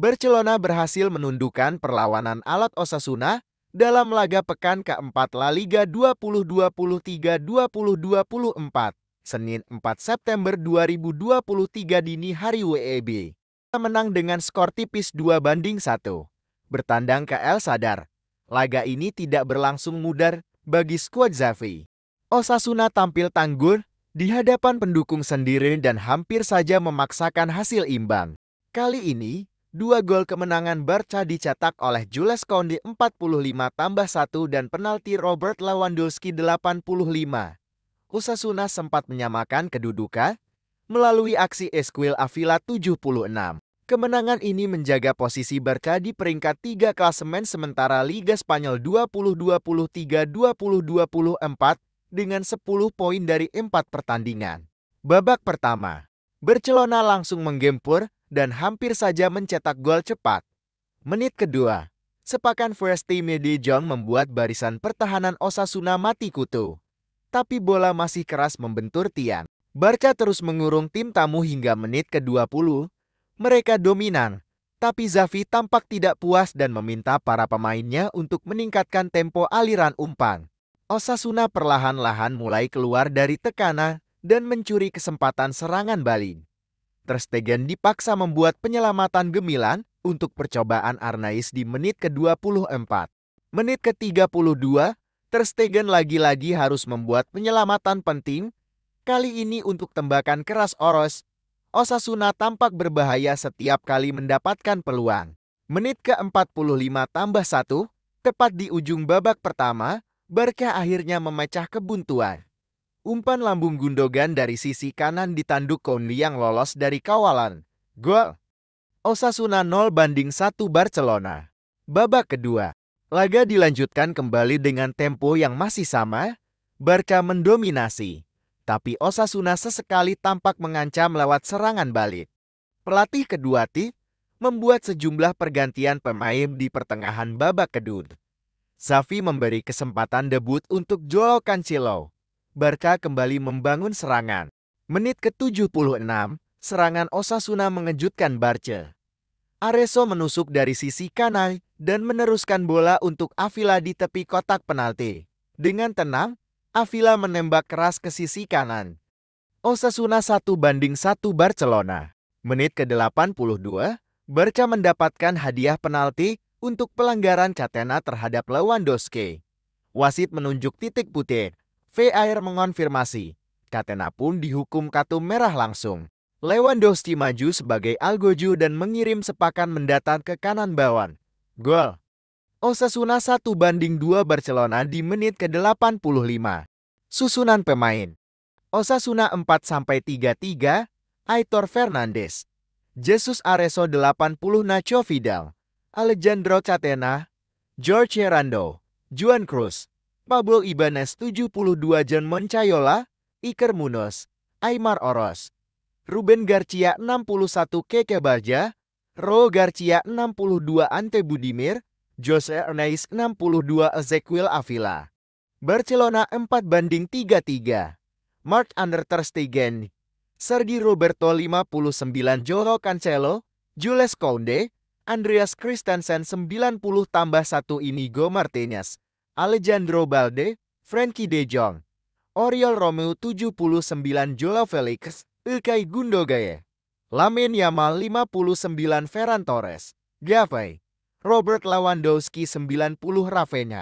Barcelona berhasil menundukkan perlawanan alat Osasuna dalam laga pekan keempat La Liga 2023-2024, Senin 4 September 2023 dini hari WEB. Menang dengan skor tipis 2 banding 1. Bertandang ke El Sadar, laga ini tidak berlangsung mudar bagi skuad Xavi. Osasuna tampil tangguh di hadapan pendukung sendiri dan hampir saja memaksakan hasil imbang. Kali ini, Dua gol kemenangan Barca dicetak oleh Jules Kondi 45 tambah 1 dan penalti Robert Lewandowski 85. Usasuna sempat menyamakan kedudukan melalui aksi Esquil Avila 76. Kemenangan ini menjaga posisi Barca di peringkat 3 klasemen sementara Liga Spanyol 2023-2024 24 dengan 10 poin dari 4 pertandingan. Babak pertama, Barcelona langsung menggempur dan hampir saja mencetak gol cepat. Menit kedua, sepakan di Jong membuat barisan pertahanan Osasuna mati kutu. Tapi bola masih keras membentur tiang. Barca terus mengurung tim tamu hingga menit ke-20. Mereka dominan, tapi Zavi tampak tidak puas dan meminta para pemainnya untuk meningkatkan tempo aliran umpan. Osasuna perlahan-lahan mulai keluar dari tekanan dan mencuri kesempatan serangan balik. Terstegen dipaksa membuat penyelamatan gemilan untuk percobaan Arnais di menit ke-24. Menit ke-32, Terstegen lagi-lagi harus membuat penyelamatan penting, kali ini untuk tembakan keras Oros. Osasuna tampak berbahaya setiap kali mendapatkan peluang. Menit ke-45 tambah satu, tepat di ujung babak pertama, Barca akhirnya memecah kebuntuan. Umpan lambung Gundogan dari sisi kanan ditanduk Kondi yang lolos dari kawalan. Gol. Osasuna 0 banding 1 Barcelona. Babak kedua. Laga dilanjutkan kembali dengan tempo yang masih sama. Barca mendominasi. Tapi Osasuna sesekali tampak mengancam lewat serangan balik. Pelatih kedua tim membuat sejumlah pergantian pemain di pertengahan babak kedua. Safi memberi kesempatan debut untuk Joao Cancelo. Barca kembali membangun serangan. Menit ke-76, serangan Osasuna mengejutkan Barca. Areso menusuk dari sisi kanan dan meneruskan bola untuk Avila di tepi kotak penalti. Dengan tenang, Avila menembak keras ke sisi kanan. Osasuna 1 banding 1 Barcelona. Menit ke-82, Barca mendapatkan hadiah penalti untuk pelanggaran Catena terhadap Lewandowski. Wasit menunjuk titik putih. Air mengonfirmasi. Katena pun dihukum kartu merah langsung. Lewandowski maju sebagai Algojo dan mengirim sepakan mendatang ke kanan bawan. Gol. Osasuna 1 banding 2 Barcelona di menit ke-85. Susunan pemain. Osasuna 4-33, sampai Aitor Fernandes. Jesus Areso 80 Nacho Vidal. Alejandro Catena. George Herando. Juan Cruz. Pablo Ibanez 72 John Moncayola, Iker Munoz, Aymar Oros, Ruben Garcia 61 Keke Barja, Ro Garcia 62 Ante Budimir, Jose Ernais 62 Ezequiel Avila. Barcelona 4 banding 3-3. Mark Under Ter Stegen, Sergi Roberto 59 Joao Cancelo, Jules Koundé, Andreas Christensen 90 tambah 1 Inigo Martinez. Alejandro Balde, Frankie De Jong, Oriol Romeu 79 Jola Felix, Ilkay Gundogaye, Lamin Yamal 59 Ferran Torres, Gavay, Robert Lewandowski 90 Rafinha.